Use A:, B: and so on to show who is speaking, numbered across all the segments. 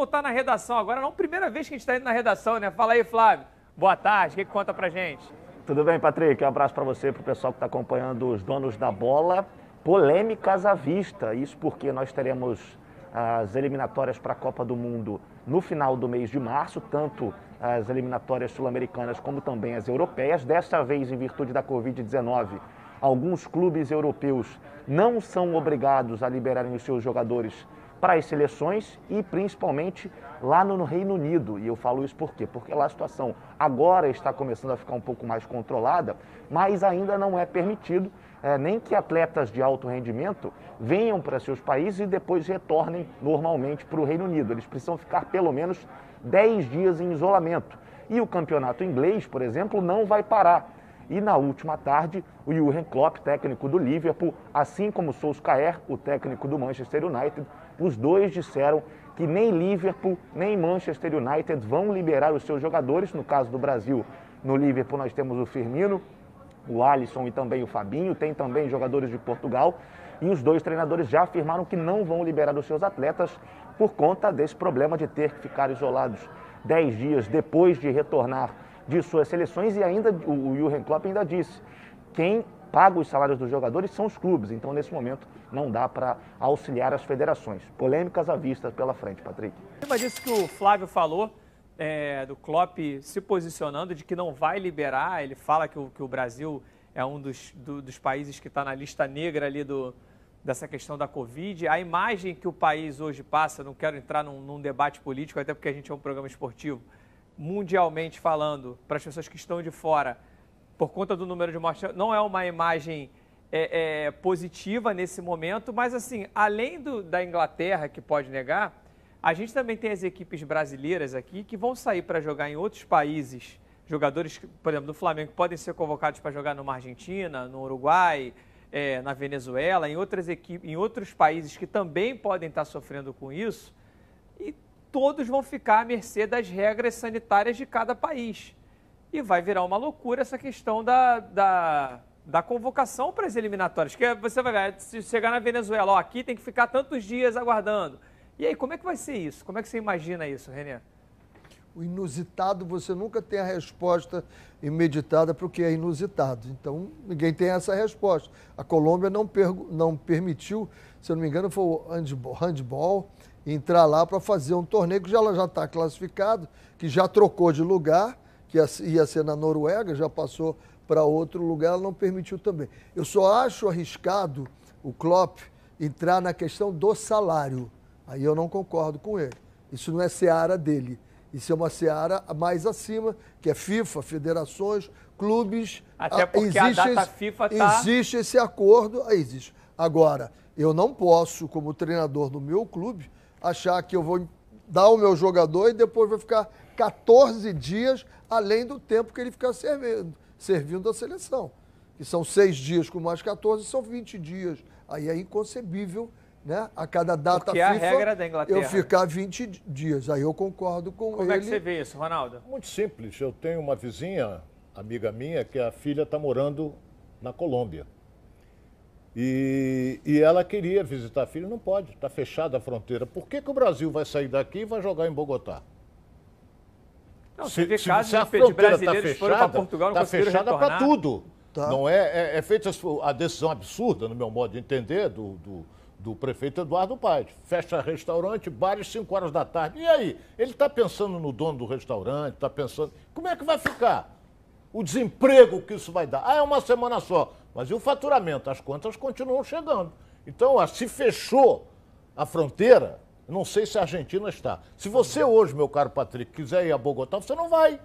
A: voltar na redação agora, não primeira vez que a gente está indo na redação, né? Fala aí, Flávio. Boa tarde, o que, que conta pra gente?
B: Tudo bem, Patrick? Um abraço para você, para o pessoal que está acompanhando os donos da bola. Polêmicas à vista, isso porque nós teremos as eliminatórias para a Copa do Mundo no final do mês de março, tanto as eliminatórias sul-americanas como também as europeias. Desta vez, em virtude da Covid-19, alguns clubes europeus não são obrigados a liberarem os seus jogadores para as seleções e principalmente lá no, Reino Unido. E eu falo isso por quê? Porque lá a situação agora está começando a ficar um pouco mais controlada, mas ainda não é permitido é, nem que atletas de alto rendimento venham para seus países e depois retornem normalmente para o Reino Unido. Eles precisam ficar pelo menos 10 dias em isolamento. E o campeonato inglês, por exemplo, não vai parar. E na última tarde, o Jurgen Klopp, técnico do Liverpool, assim como Solskjaer, o técnico do Manchester United, os dois disseram que nem Liverpool nem Manchester United vão liberar os seus jogadores. No caso do Brasil, no Liverpool nós temos o Firmino, o Alisson e também o Fabinho, tem também jogadores de Portugal. E os dois treinadores já afirmaram que não vão liberar os seus atletas por conta desse problema de ter que ficar isolados 10 dias depois de retornar de suas seleções. E ainda o Jurgen Klopp ainda disse: quem paga os salários dos jogadores são os clubes. Então, nesse momento, não dá para auxiliar as federações. Polêmicas à vista pela frente, Patrick.
A: Lembra disso que o Flávio falou, é, do Klopp se posicionando de que não vai liberar. Ele fala que o, que o Brasil é um dos, do, dos países que está na lista negra ali do, dessa questão da Covid. A imagem que o país hoje passa, não quero entrar num, num debate político, até porque a gente é um programa esportivo, mundialmente falando, para as pessoas que estão de fora por conta do número de mortes, não é uma imagem é, é, positiva nesse momento, mas assim, além do, da Inglaterra, que pode negar, a gente também tem as equipes brasileiras aqui que vão sair para jogar em outros países. Jogadores, por exemplo, do Flamengo, que podem ser convocados para jogar numa Argentina, no Uruguai, é, na Venezuela, em, outras equipes, em outros países que também podem estar tá sofrendo com isso. E todos vão ficar à mercê das regras sanitárias de cada país e vai virar uma loucura essa questão da, da, da convocação para as eliminatórias. Que é, você vai ver, se chegar na Venezuela, ó, aqui tem que ficar tantos dias aguardando. E aí, como é que vai ser isso? Como é que você imagina isso, Renê?
C: O inusitado, você nunca tem a resposta imeditada para o que é inusitado. Então, ninguém tem essa resposta. A Colômbia não, não permitiu, se eu não me engano, foi o handball, handball entrar lá para fazer um torneio que já, ela já está classificado, que já trocou de lugar que ia ser na Noruega, já passou para outro lugar, não permitiu também. Eu só acho arriscado o Klopp entrar na questão do salário. Aí eu não concordo com ele. Isso não é seara dele. Isso é uma seara mais acima, que é FIFA, federações, clubes. Até ah, porque existe a data esse, FIFA tá... Existe esse acordo, aí existe. Agora, eu não posso, como treinador do meu clube, achar que eu vou dar o meu jogador e depois vai ficar 14 dias além do tempo que ele fica servindo, servindo a seleção. Que são seis dias com mais 14, são 20 dias. Aí é inconcebível, né? A cada data Porque FIFA, é a regra da Inglaterra. eu ficar 20 dias. Aí eu concordo com Como ele. Como é que você
D: vê isso, Ronaldo? Muito simples. Eu tenho uma vizinha, amiga minha, que a filha está morando na Colômbia. E, e, ela queria visitar a filha, não pode, está fechada a fronteira. Por que, que o Brasil vai sair daqui e vai jogar em Bogotá?
A: Não, se, se, casos se a fronteira está fechada, está fechada para tudo.
D: Tá. Não é, é, é feita a decisão absurda, no meu modo de entender, do, do, do prefeito Eduardo Paes. Fecha restaurante, bares 5 horas da tarde. E aí? Ele está pensando no dono do restaurante, está pensando. Como é que vai ficar? O desemprego que isso vai dar. Ah, é uma semana só. Mas e o faturamento? As contas continuam chegando. Então, ó, se fechou a fronteira, não sei se a Argentina está. Se você hoje, meu caro Patrick, quiser ir a Bogotá, você não vai.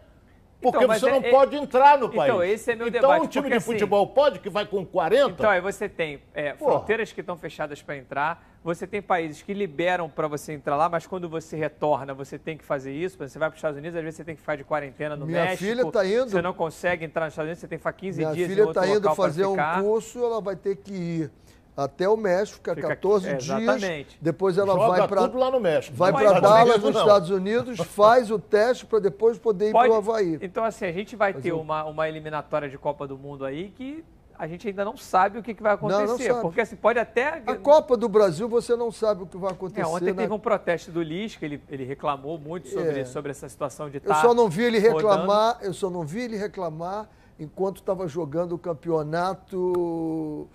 D: Porque então, você é- não é, pode entrar no então, país. Então, esse é meu então, debate. Então, um time porque, de assim futebol assim,
A: pode, que vai com 40? Então, aí você tem é, fronteiras que estão fechadas para entrar, você tem países que liberam para você entrar lá, mas quando você retorna, você tem que fazer isso. Quando você vai para os Estados Unidos, às vezes você tem que ficar de quarentena no Minha México. Minha filha está indo... Você não consegue entrar nos Estados Unidos, você tem que ficar 15 Minha dias Minha filha está indo fazer um
C: curso, ela vai ter que ir até o México, é fica, fica 14 exatamente. dias. Depois ela Joga vai para tudo lá no México. Vai para Dallas, nos Estados Unidos, faz o teste para depois poder ir para o Havaí.
A: Então, assim, a gente vai Mas ter eu... uma, uma eliminatória de Copa do Mundo aí que a gente ainda não sabe o que, vai acontecer. Não, não porque assim, pode até.
C: A Copa do Brasil você não sabe o que vai acontecer. É, ontem na... Né? teve
A: um protesto do Lisca, ele, ele reclamou muito sobre, é. sobre essa situação de estar. Tá eu só não vi ele reclamar,
C: rodando. eu só não vi ele reclamar enquanto estava jogando o campeonato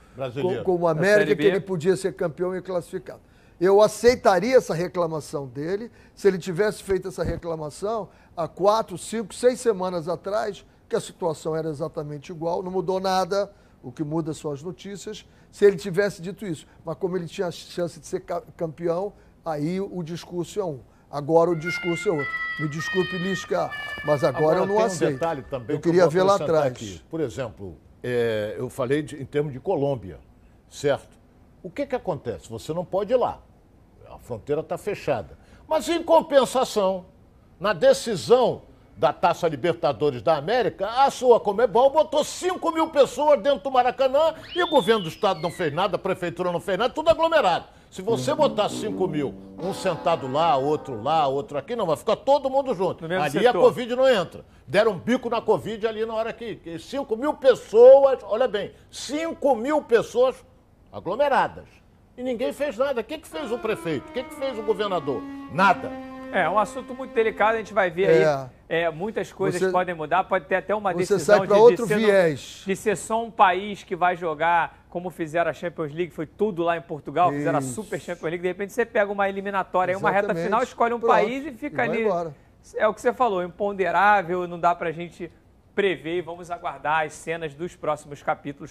C: com, o América, que ele podia ser campeão e classificado. Eu aceitaria essa reclamação dele se ele tivesse feito essa reclamação há quatro, cinco, seis semanas atrás, que a situação era exatamente igual, não mudou nada, o que muda são as notícias, se ele tivesse dito isso. Mas como ele tinha a chance de ser campeão, aí o discurso é um. Agora o discurso é outro. Me desculpe, Lisca, mas agora, agora eu não tem aceito. Um detalhe também eu que queria eu ver lá atrás.
D: Aqui. Por exemplo, é, eu falei de, em termos de Colômbia, certo? O que, que acontece? Você não pode ir lá. A fronteira está fechada. Mas em compensação, na decisão da Taça Libertadores da América, a sua Comebol botou 5 mil pessoas dentro do Maracanã e o governo do estado não fez nada, a prefeitura não fez nada, tudo aglomerado. Se você botar 5 mil, um sentado lá, outro lá, outro aqui, não, vai ficar todo mundo junto. Ali setor. a Covid não entra. Deram um bico na Covid ali na hora que, 5 mil pessoas, olha bem, 5 mil pessoas aglomeradas.
A: E ninguém fez nada. O que, que fez o prefeito? O que, que fez o governador? Nada. É, é, um assunto muito delicado, a gente vai ver é. aí. É, muitas coisas você, podem mudar, pode ter até uma decisão você sai de, outro de, ser viés. de ser só um país que vai jogar como fizeram a Champions League, foi tudo lá em Portugal, Isso. fizeram a Super Champions League, de repente você pega uma eliminatória, uma reta final, escolhe um Pronto. país e fica e ali. Embora. É o que você falou, imponderável, não dá para a gente prever e vamos aguardar as cenas dos próximos capítulos.